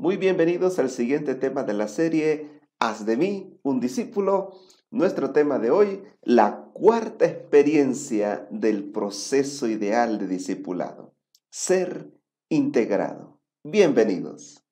Muy bienvenidos al siguiente tema de la serie Haz de mí un discípulo. Nuestro tema de hoy, la cuarta experiencia del proceso ideal de discipulado, ser integrado. Bienvenidos.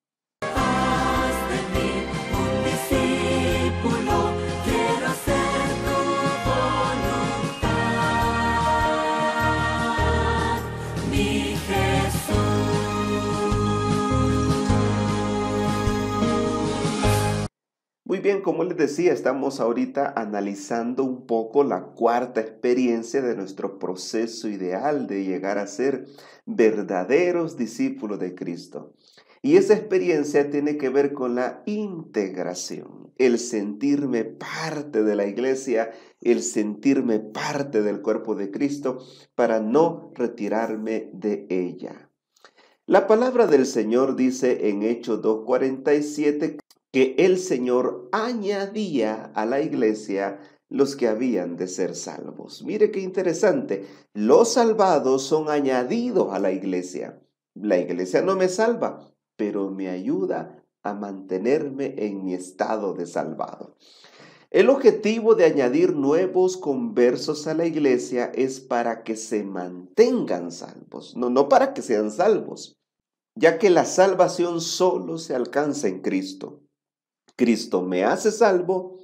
Muy bien, como les decía, estamos ahorita analizando un poco la cuarta experiencia de nuestro proceso ideal de llegar a ser verdaderos discípulos de Cristo. Y esa experiencia tiene que ver con la integración, el sentirme parte de la iglesia, el sentirme parte del cuerpo de Cristo para no retirarme de ella. La palabra del Señor dice en Hechos 2.47 que el Señor añadía a la iglesia los que habían de ser salvos. Mire qué interesante, los salvados son añadidos a la iglesia. La iglesia no me salva, pero me ayuda a mantenerme en mi estado de salvado. El objetivo de añadir nuevos conversos a la iglesia es para que se mantengan salvos, no, no para que sean salvos, ya que la salvación solo se alcanza en Cristo. Cristo me hace salvo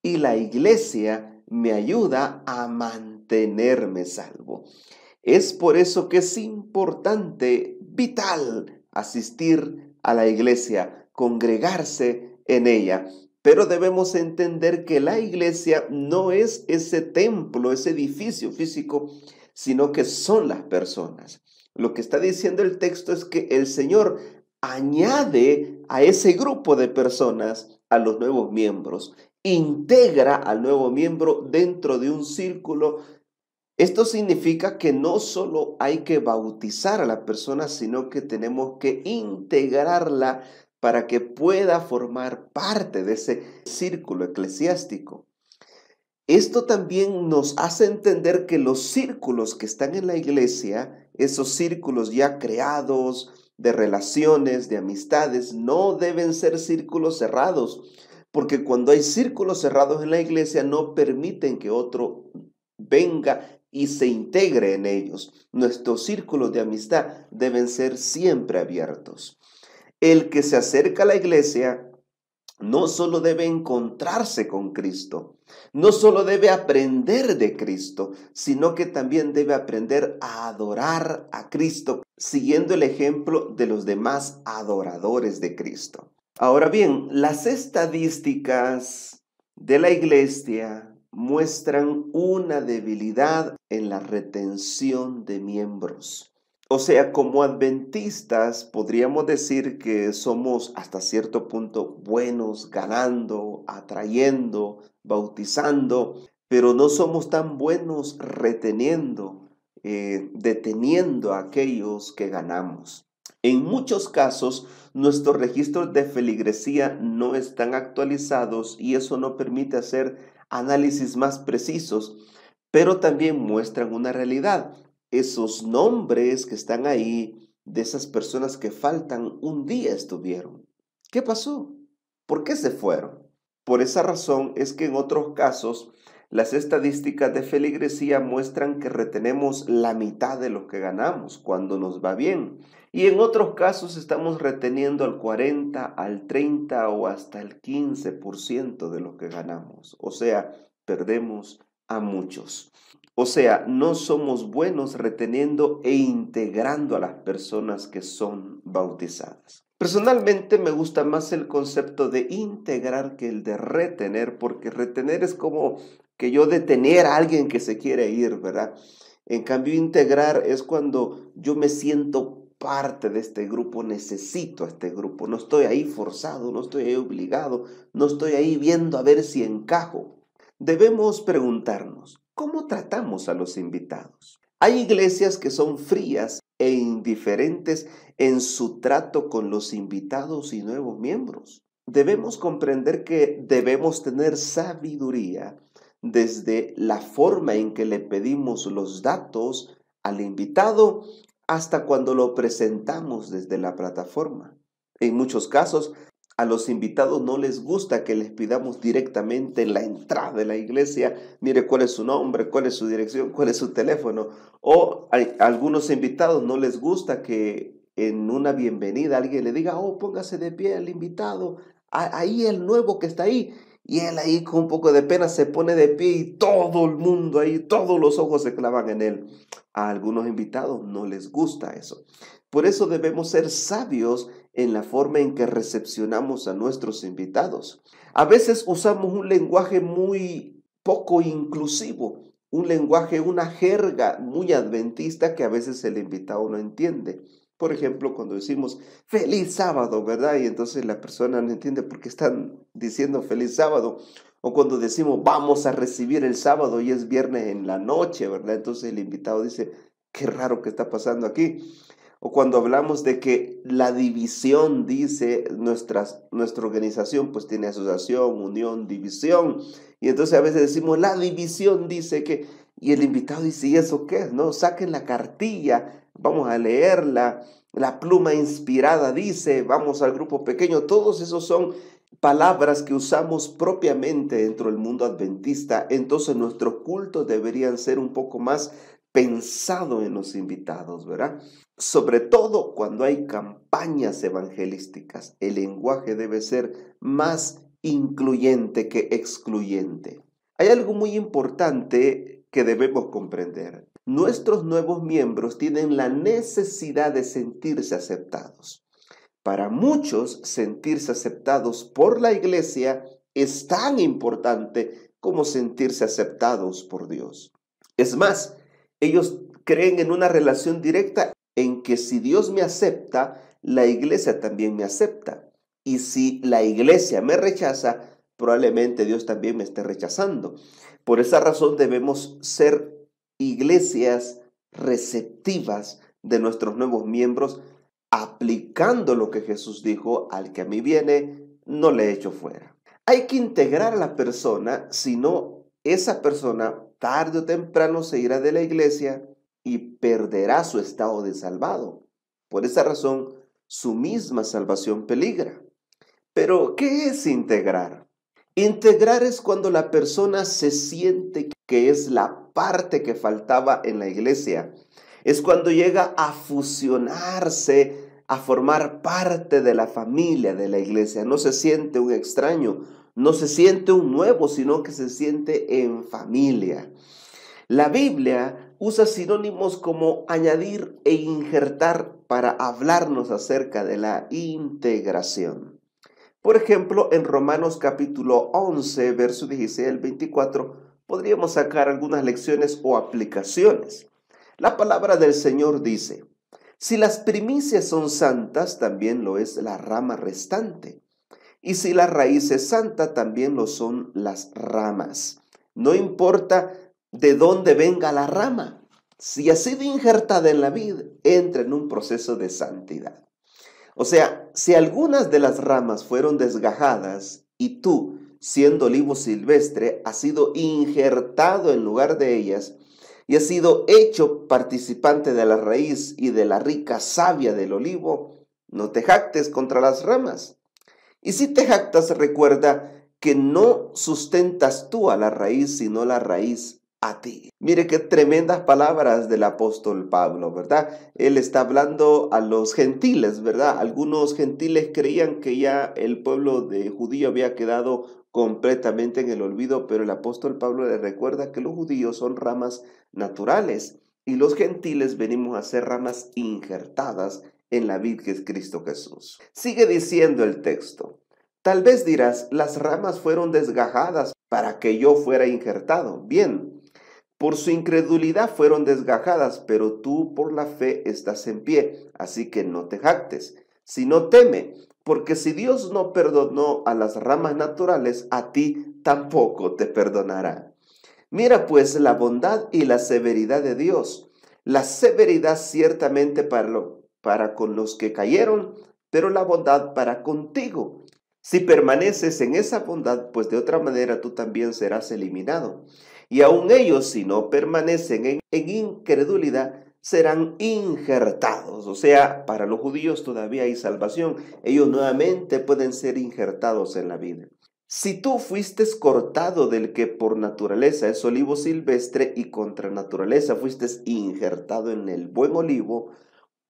y la iglesia me ayuda a mantenerme salvo. Es por eso que es importante, vital, asistir a la iglesia, congregarse en ella. Pero debemos entender que la iglesia no es ese templo, ese edificio físico, sino que son las personas. Lo que está diciendo el texto es que el Señor añade a ese grupo de personas a los nuevos miembros, integra al nuevo miembro dentro de un círculo. Esto significa que no solo hay que bautizar a la persona, sino que tenemos que integrarla para que pueda formar parte de ese círculo eclesiástico. Esto también nos hace entender que los círculos que están en la iglesia, esos círculos ya creados, de relaciones, de amistades, no deben ser círculos cerrados, porque cuando hay círculos cerrados en la iglesia no permiten que otro venga y se integre en ellos. Nuestros círculos de amistad deben ser siempre abiertos. El que se acerca a la iglesia no solo debe encontrarse con Cristo, no solo debe aprender de Cristo, sino que también debe aprender a adorar a Cristo, siguiendo el ejemplo de los demás adoradores de Cristo. Ahora bien, las estadísticas de la iglesia muestran una debilidad en la retención de miembros. O sea, como adventistas podríamos decir que somos hasta cierto punto buenos, ganando, atrayendo, bautizando, pero no somos tan buenos reteniendo, eh, deteniendo a aquellos que ganamos. En muchos casos, nuestros registros de feligresía no están actualizados y eso no permite hacer análisis más precisos, pero también muestran una realidad esos nombres que están ahí de esas personas que faltan, un día estuvieron. ¿Qué pasó? ¿Por qué se fueron? Por esa razón es que en otros casos las estadísticas de feligresía muestran que retenemos la mitad de lo que ganamos cuando nos va bien. Y en otros casos estamos reteniendo al 40, al 30 o hasta el 15% de lo que ganamos. O sea, perdemos a muchos. O sea, no somos buenos reteniendo e integrando a las personas que son bautizadas. Personalmente me gusta más el concepto de integrar que el de retener, porque retener es como que yo detener a alguien que se quiere ir, ¿verdad? En cambio, integrar es cuando yo me siento parte de este grupo, necesito a este grupo, no estoy ahí forzado, no estoy ahí obligado, no estoy ahí viendo a ver si encajo. Debemos preguntarnos, ¿Cómo tratamos a los invitados? Hay iglesias que son frías e indiferentes en su trato con los invitados y nuevos miembros. Debemos comprender que debemos tener sabiduría desde la forma en que le pedimos los datos al invitado hasta cuando lo presentamos desde la plataforma. En muchos casos, a los invitados no les gusta que les pidamos directamente en la entrada de la iglesia, mire cuál es su nombre, cuál es su dirección, cuál es su teléfono. O a algunos invitados no les gusta que en una bienvenida alguien le diga, oh, póngase de pie el invitado, ahí el nuevo que está ahí. Y él ahí con un poco de pena se pone de pie y todo el mundo ahí, todos los ojos se clavan en él. A algunos invitados no les gusta eso. Por eso debemos ser sabios en la forma en que recepcionamos a nuestros invitados. A veces usamos un lenguaje muy poco inclusivo, un lenguaje, una jerga muy adventista que a veces el invitado no entiende. Por ejemplo, cuando decimos feliz sábado, ¿verdad? Y entonces la persona no entiende por qué están diciendo feliz sábado. O cuando decimos vamos a recibir el sábado y es viernes en la noche, ¿verdad? Entonces el invitado dice, qué raro que está pasando aquí o cuando hablamos de que la división, dice nuestra organización, pues tiene asociación, unión, división. Y entonces a veces decimos, la división dice que, y el invitado dice, ¿y eso qué es? No, saquen la cartilla, vamos a leerla. La pluma inspirada dice, vamos al grupo pequeño. Todos esos son palabras que usamos propiamente dentro del mundo adventista, entonces nuestros cultos deberían ser un poco más pensado en los invitados, ¿verdad? Sobre todo cuando hay campañas evangelísticas, el lenguaje debe ser más incluyente que excluyente. Hay algo muy importante que debemos comprender. Nuestros nuevos miembros tienen la necesidad de sentirse aceptados. Para muchos, sentirse aceptados por la iglesia es tan importante como sentirse aceptados por Dios. Es más, ellos creen en una relación directa en que si Dios me acepta, la iglesia también me acepta. Y si la iglesia me rechaza, probablemente Dios también me esté rechazando. Por esa razón debemos ser iglesias receptivas de nuestros nuevos miembros, aplicando lo que Jesús dijo, al que a mí viene, no le echo fuera. Hay que integrar a la persona, si no, esa persona tarde o temprano se irá de la iglesia y perderá su estado de salvado. Por esa razón, su misma salvación peligra. Pero, ¿qué es integrar? Integrar es cuando la persona se siente que es la parte que faltaba en la iglesia. Es cuando llega a fusionarse, a formar parte de la familia de la iglesia. No se siente un extraño, no se siente un nuevo, sino que se siente en familia. La Biblia usa sinónimos como añadir e injertar para hablarnos acerca de la integración. Por ejemplo, en Romanos capítulo 11, verso 16 al 24, podríamos sacar algunas lecciones o aplicaciones. La palabra del Señor dice, si las primicias son santas, también lo es la rama restante. Y si la raíz es santa, también lo son las ramas. No importa de dónde venga la rama. Si ha sido injertada en la vid, entra en un proceso de santidad. O sea, si algunas de las ramas fueron desgajadas y tú, siendo olivo silvestre, has sido injertado en lugar de ellas y has sido hecho participante de la raíz y de la rica savia del olivo, no te jactes contra las ramas. Y si te jactas, recuerda que no sustentas tú a la raíz, sino la raíz a ti. Mire qué tremendas palabras del apóstol Pablo, ¿verdad? Él está hablando a los gentiles, ¿verdad? Algunos gentiles creían que ya el pueblo de judío había quedado completamente en el olvido, pero el apóstol Pablo le recuerda que los judíos son ramas naturales y los gentiles venimos a ser ramas injertadas en la vid Cristo Jesús. Sigue diciendo el texto. Tal vez dirás, las ramas fueron desgajadas para que yo fuera injertado. Bien, por su incredulidad fueron desgajadas, pero tú por la fe estás en pie, así que no te jactes, sino teme, porque si Dios no perdonó a las ramas naturales, a ti tampoco te perdonará. Mira pues la bondad y la severidad de Dios. La severidad ciertamente para, lo, para con los que cayeron, pero la bondad para contigo. Si permaneces en esa bondad, pues de otra manera tú también serás eliminado. Y aun ellos, si no permanecen en, incredulidad, serán injertados. O sea, para los judíos todavía hay salvación. Ellos nuevamente pueden ser injertados en la vida. Si tú fuiste cortado del que por naturaleza es olivo silvestre y contra naturaleza fuiste injertado en el buen olivo,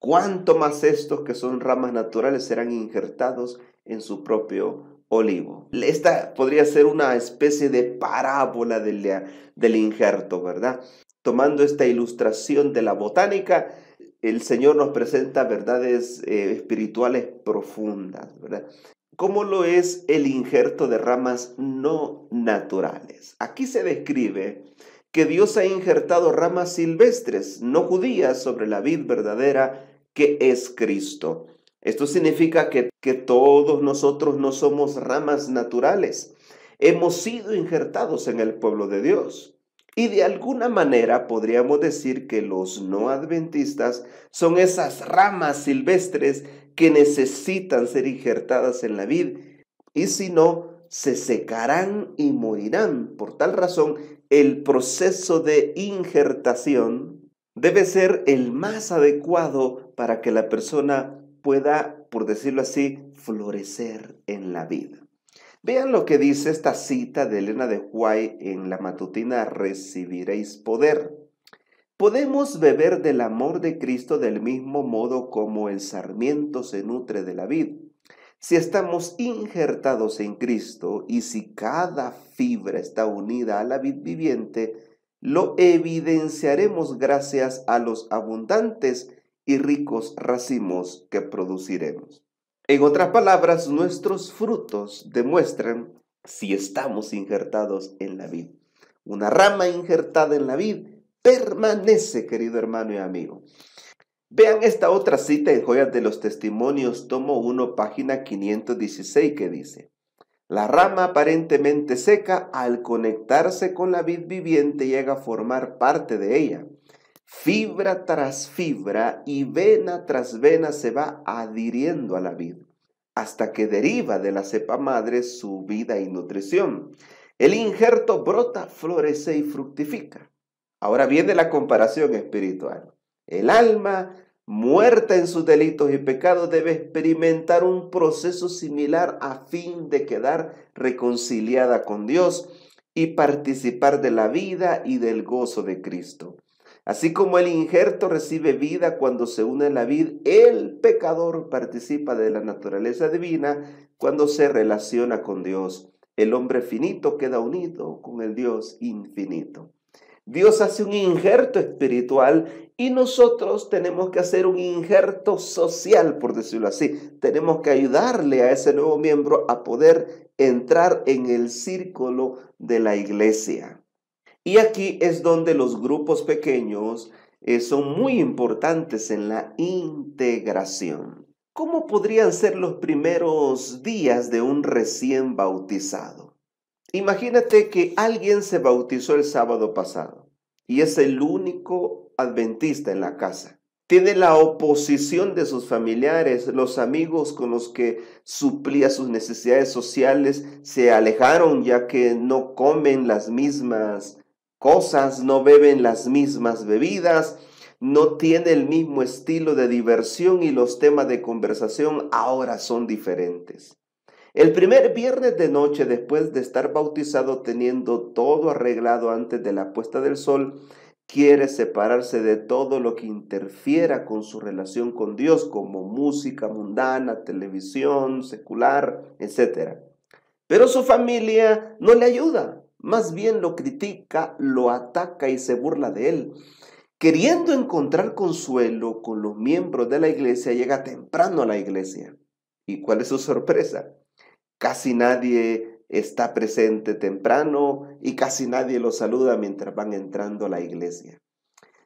cuánto más estos que son ramas naturales serán injertados en su propio olivo. Esta podría ser una especie de parábola del, del injerto, ¿verdad? Tomando esta ilustración de la botánica, el Señor nos presenta verdades eh, espirituales profundas, ¿verdad? ¿Cómo lo es el injerto de ramas no naturales? Aquí se describe que Dios ha injertado ramas silvestres, no judías, sobre la vid verdadera que es Cristo. Esto significa que, todos nosotros no somos ramas naturales. Hemos sido injertados en el pueblo de Dios. Y de alguna manera podríamos decir que los no adventistas son esas ramas silvestres que necesitan ser injertadas en la vid y si no, se secarán y morirán. Por tal razón, el proceso de injertación debe ser el más adecuado para que la persona pueda, por decirlo así, florecer en la vida. Vean lo que dice esta cita de Elena de Huay en la matutina Recibiréis poder. Podemos beber del amor de Cristo del mismo modo como el sarmiento se nutre de la vid. Si estamos injertados en Cristo y si cada fibra está unida a la vid viviente, lo evidenciaremos gracias a los abundantes y ricos racimos que produciremos. En otras palabras, nuestros frutos demuestran si estamos injertados en la vid. Una rama injertada en la vid permanece, querido hermano y amigo. Vean esta otra cita en Joyas de los Testimonios, tomo 1, página 516, que dice, La rama aparentemente seca, al conectarse con la vid viviente, llega a formar parte de ella fibra tras fibra y vena tras vena se va adhiriendo a la vid, hasta que deriva de la cepa madre su vida y nutrición. El injerto brota, florece y fructifica. Ahora viene la comparación espiritual. El alma, muerta en sus delitos y pecados, debe experimentar un proceso similar a fin de quedar reconciliada con Dios y participar de la vida y del gozo de Cristo. Así como el injerto recibe vida cuando se une a la vid, el pecador participa de la naturaleza divina cuando se relaciona con Dios. El hombre finito queda unido con el Dios infinito. Dios hace un injerto espiritual y nosotros tenemos que hacer un injerto social, por decirlo así. Tenemos que ayudarle a ese nuevo miembro a poder entrar en el círculo de la iglesia. Y aquí es donde los grupos pequeños eh, son muy importantes en la integración. ¿Cómo podrían ser los primeros días de un recién bautizado? Imagínate que alguien se bautizó el sábado pasado y es el único adventista en la casa. Tiene la oposición de sus familiares, los amigos con los que suplía sus necesidades sociales se alejaron ya que no comen las mismas cosas, no beben las mismas bebidas, no tiene el mismo estilo de diversión y los temas de conversación ahora son diferentes. El primer viernes de noche después de estar bautizado teniendo todo arreglado antes de la puesta del sol, quiere separarse de todo lo que interfiera con su relación con Dios, como música mundana, televisión, secular, etc. Pero su familia no le ayuda. Más bien lo critica, lo ataca y se burla de él. Queriendo encontrar consuelo con los miembros de la iglesia, llega temprano a la iglesia. ¿Y cuál es su sorpresa? Casi nadie está presente temprano y casi nadie lo saluda mientras van entrando a la iglesia.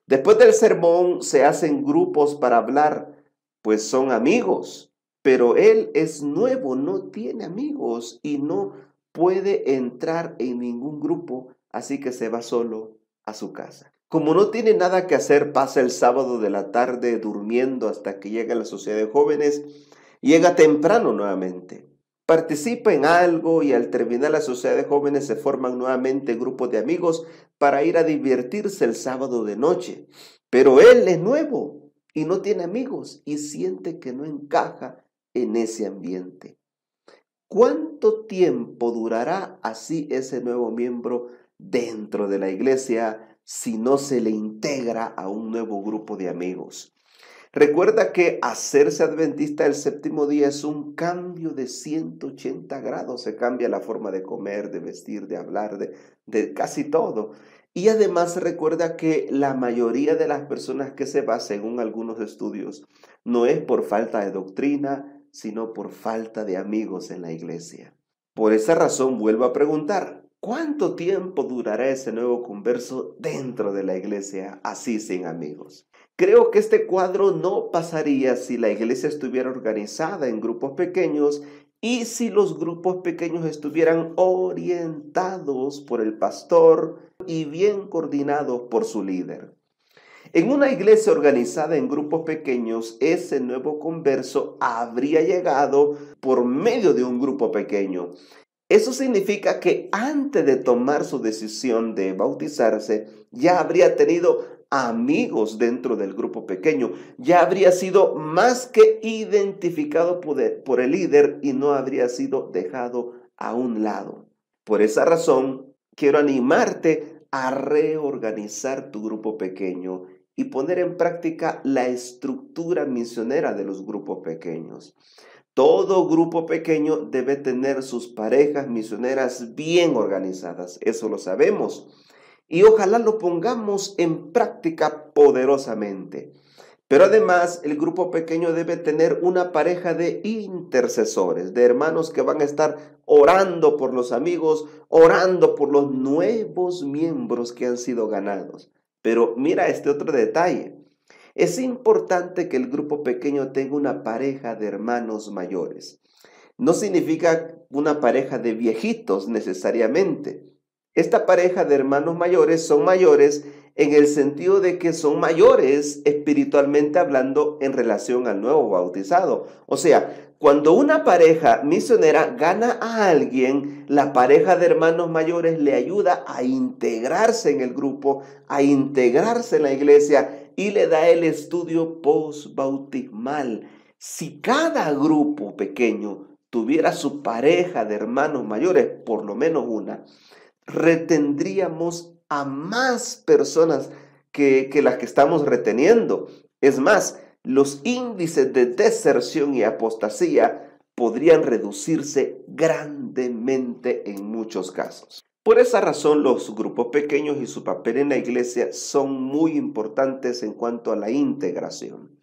Después del sermón se hacen grupos para hablar, pues son amigos, pero él es nuevo, no tiene amigos y no puede entrar en ningún grupo, así que se va solo a su casa. Como no tiene nada que hacer, pasa el sábado de la tarde durmiendo hasta que llega la sociedad de jóvenes, llega temprano nuevamente. Participa en algo y al terminar la sociedad de jóvenes se forman nuevamente grupos de amigos para ir a divertirse el sábado de noche. Pero él es nuevo y no tiene amigos y siente que no encaja en ese ambiente. ¿Cuánto tiempo durará así ese nuevo miembro dentro de la iglesia si no se le integra a un nuevo grupo de amigos? Recuerda que hacerse adventista el séptimo día es un cambio de 180 grados. Se cambia la forma de comer, de vestir, de hablar, de, casi todo. Y además recuerda que la mayoría de las personas que se va, según algunos estudios, no es por falta de doctrina, sino por falta de amigos en la iglesia. Por esa razón vuelvo a preguntar, ¿cuánto tiempo durará ese nuevo converso dentro de la iglesia así sin amigos? Creo que este cuadro no pasaría si la iglesia estuviera organizada en grupos pequeños y si los grupos pequeños estuvieran orientados por el pastor y bien coordinados por su líder. En una iglesia organizada en grupos pequeños, ese nuevo converso habría llegado por medio de un grupo pequeño. Eso significa que antes de tomar su decisión de bautizarse, ya habría tenido amigos dentro del grupo pequeño, ya habría sido más que identificado por el líder y no habría sido dejado a un lado. Por esa razón, quiero animarte a reorganizar tu grupo pequeño y poner en práctica la estructura misionera de los grupos pequeños. Todo grupo pequeño debe tener sus parejas misioneras bien organizadas, eso lo sabemos, y ojalá lo pongamos en práctica poderosamente. Pero además el grupo pequeño debe tener una pareja de intercesores, de hermanos que van a estar orando por los amigos, orando por los nuevos miembros que han sido ganados. Pero mira este otro detalle. Es importante que el grupo pequeño tenga una pareja de hermanos mayores. No significa una pareja de viejitos necesariamente. Esta pareja de hermanos mayores son mayores en el sentido de que son mayores espiritualmente hablando en relación al nuevo bautizado. O sea, cuando una pareja misionera gana a alguien, la pareja de hermanos mayores le ayuda a integrarse en el grupo, a integrarse en la iglesia y le da el estudio postbautismal. Si cada grupo pequeño tuviera su pareja de hermanos mayores, por lo menos una, retendríamos a más personas que, que las que estamos reteniendo. Es más, los índices de deserción y apostasía podrían reducirse grandemente en muchos casos. Por esa razón, los grupos pequeños y su papel en la iglesia son muy importantes en cuanto a la integración.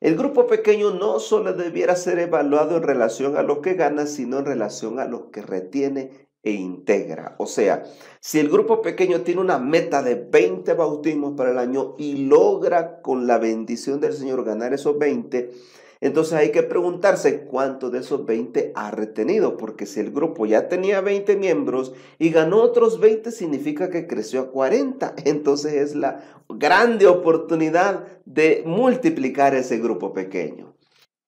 El grupo pequeño no solo debiera ser evaluado en relación a los que gana, sino en relación a los que retiene e integra. O sea, si el grupo pequeño tiene una meta de 20 bautismos para el año y logra con la bendición del Señor ganar esos 20, entonces hay que preguntarse cuánto de esos 20 ha retenido, porque si el grupo ya tenía 20 miembros y ganó otros 20, significa que creció a 40. Entonces es la grande oportunidad de multiplicar ese grupo pequeño.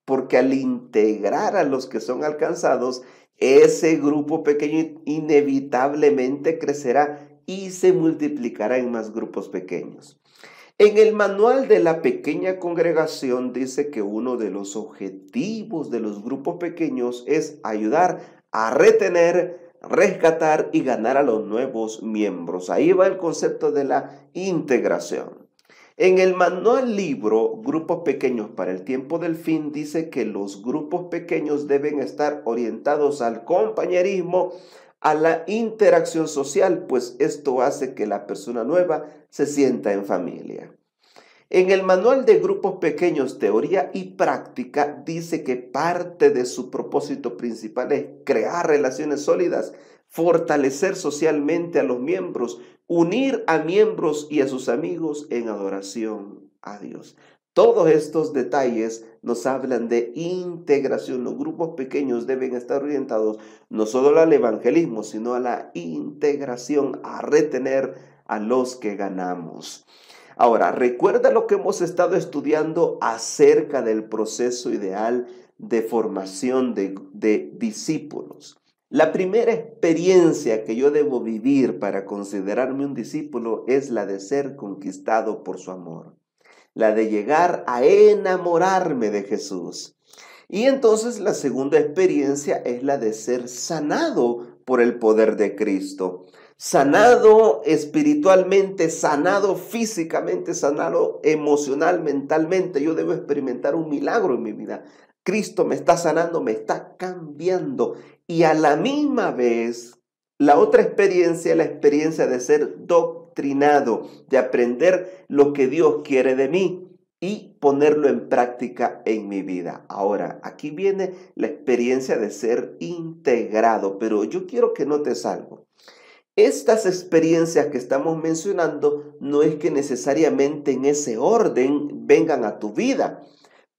Porque al integrar a los que son alcanzados, ese grupo pequeño inevitablemente crecerá y se multiplicará en más grupos pequeños. En el manual de la pequeña congregación dice que uno de los objetivos de los grupos pequeños es ayudar a retener, rescatar y ganar a los nuevos miembros. Ahí va el concepto de la integración. En el manual libro Grupos Pequeños para el Tiempo del Fin dice que los grupos pequeños deben estar orientados al compañerismo, a la interacción social, pues esto hace que la persona nueva se sienta en familia. En el manual de grupos pequeños, teoría y práctica, dice que parte de su propósito principal es crear relaciones sólidas fortalecer socialmente a los miembros, unir a miembros y a sus amigos en adoración a Dios. Todos estos detalles nos hablan de integración. Los grupos pequeños deben estar orientados no solo al evangelismo, sino a la integración, a retener a los que ganamos. Ahora, recuerda lo que hemos estado estudiando acerca del proceso ideal de formación de, de discípulos. La primera experiencia que yo debo vivir para considerarme un discípulo es la de ser conquistado por su amor, la de llegar a enamorarme de Jesús. Y entonces la segunda experiencia es la de ser sanado por el poder de Cristo. Sanado espiritualmente, sanado físicamente, sanado emocional, mentalmente. Yo debo experimentar un milagro en mi vida. Cristo me está sanando, me está cambiando. Y a la misma vez, la otra experiencia la experiencia de ser doctrinado, de aprender lo que Dios quiere de mí y ponerlo en práctica en mi vida. Ahora, aquí viene la experiencia de ser integrado, pero yo quiero que notes algo. Estas experiencias que estamos mencionando no es que necesariamente en ese orden vengan a tu vida.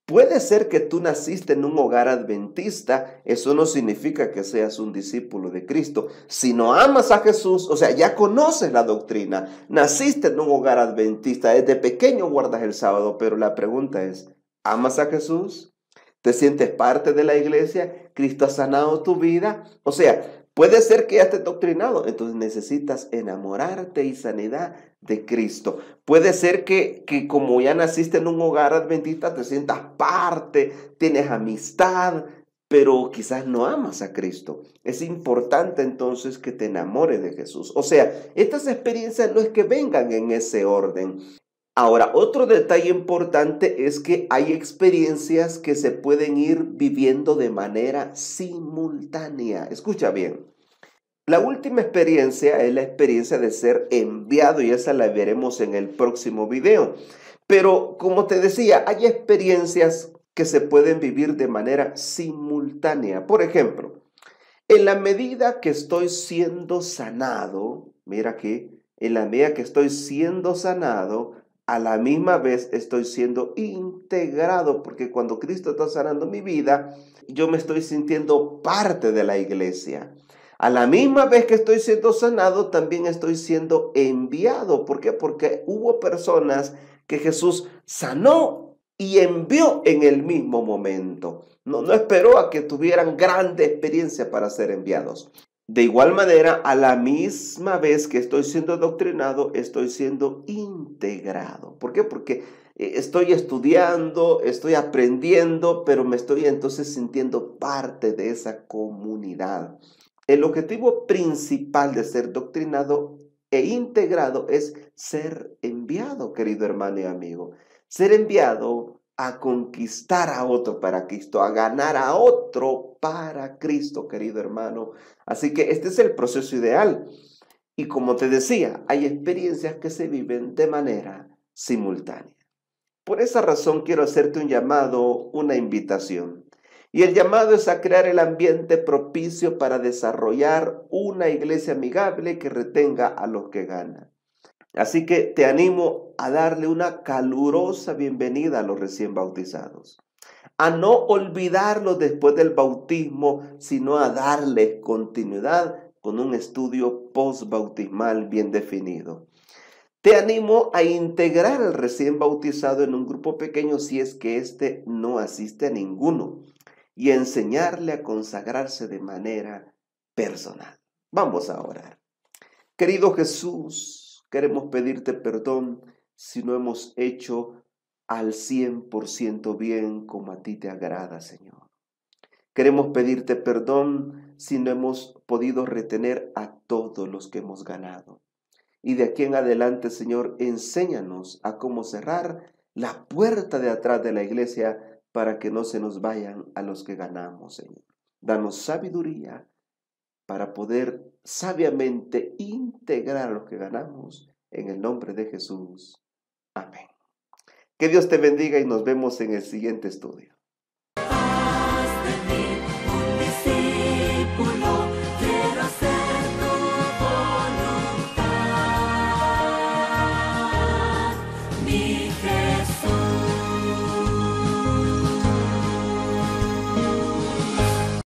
Puede ser que tú naciste en un hogar adventista, eso no significa que seas un discípulo de Cristo. Si no amas a Jesús, o sea, ya conoces la doctrina, naciste en un hogar adventista, desde pequeño guardas el sábado, pero la pregunta es, ¿amas a Jesús? ¿Te sientes parte de la iglesia? ¿Cristo ha sanado tu vida? O sea, puede ser que ya estés doctrinado, entonces necesitas enamorarte y sanidad de Cristo. Puede ser que, que, como ya naciste en un hogar adventista, te sientas parte, tienes amistad, pero quizás no amas a Cristo. Es importante entonces que te enamores de Jesús. O sea, estas experiencias no es que vengan en ese orden. Ahora, otro detalle importante es que hay experiencias que se pueden ir viviendo de manera simultánea. Escucha bien. La última experiencia es la experiencia de ser enviado y esa la veremos en el próximo video. Pero como te decía, hay experiencias que se pueden vivir de manera simultánea. Por ejemplo, en la medida que estoy siendo sanado, mira que en la medida que estoy siendo sanado, a la misma vez estoy siendo integrado, porque cuando Cristo está sanando mi vida, yo me estoy sintiendo parte de la iglesia. A la misma vez que estoy siendo sanado, también estoy siendo enviado. ¿Por qué? Porque hubo personas que Jesús sanó y envió en el mismo momento. No, esperó a que tuvieran grande experiencia para ser enviados. De igual manera, a la misma vez que estoy siendo doctrinado, estoy siendo integrado. ¿Por qué? Porque eh, estoy estudiando, estoy aprendiendo, pero me estoy entonces sintiendo parte de esa comunidad. El objetivo principal de ser doctrinado e integrado es ser enviado, querido hermano y amigo. Ser enviado a conquistar a otro para Cristo, a ganar a otro para Cristo, querido hermano. Así que este es el proceso ideal. Y como te decía, hay experiencias que se viven de manera simultánea. Por esa razón quiero hacerte un llamado, una invitación. Y el llamado es a crear el ambiente propicio para desarrollar una iglesia amigable que retenga a los que ganan. Así que te animo a darle una calurosa bienvenida a los recién bautizados, a no olvidarlos después del bautismo, sino a darles continuidad con un estudio postbautismal bien definido. Te animo a integrar al recién bautizado en un grupo pequeño si es que éste no asiste a ninguno y enseñarle a consagrarse de manera personal. Vamos a orar. Querido Jesús, queremos pedirte perdón si no hemos hecho al 100% bien como a ti te agrada, Señor. Queremos pedirte perdón si no hemos podido retener a todos los que hemos ganado. Y de aquí en adelante, Señor, enséñanos a cómo cerrar la puerta de atrás de la iglesia para que no se nos vayan a los que ganamos, Señor. Danos sabiduría para poder sabiamente integrar a los que ganamos en el nombre de Jesús. Amén. Que Dios te bendiga y nos vemos en el siguiente estudio.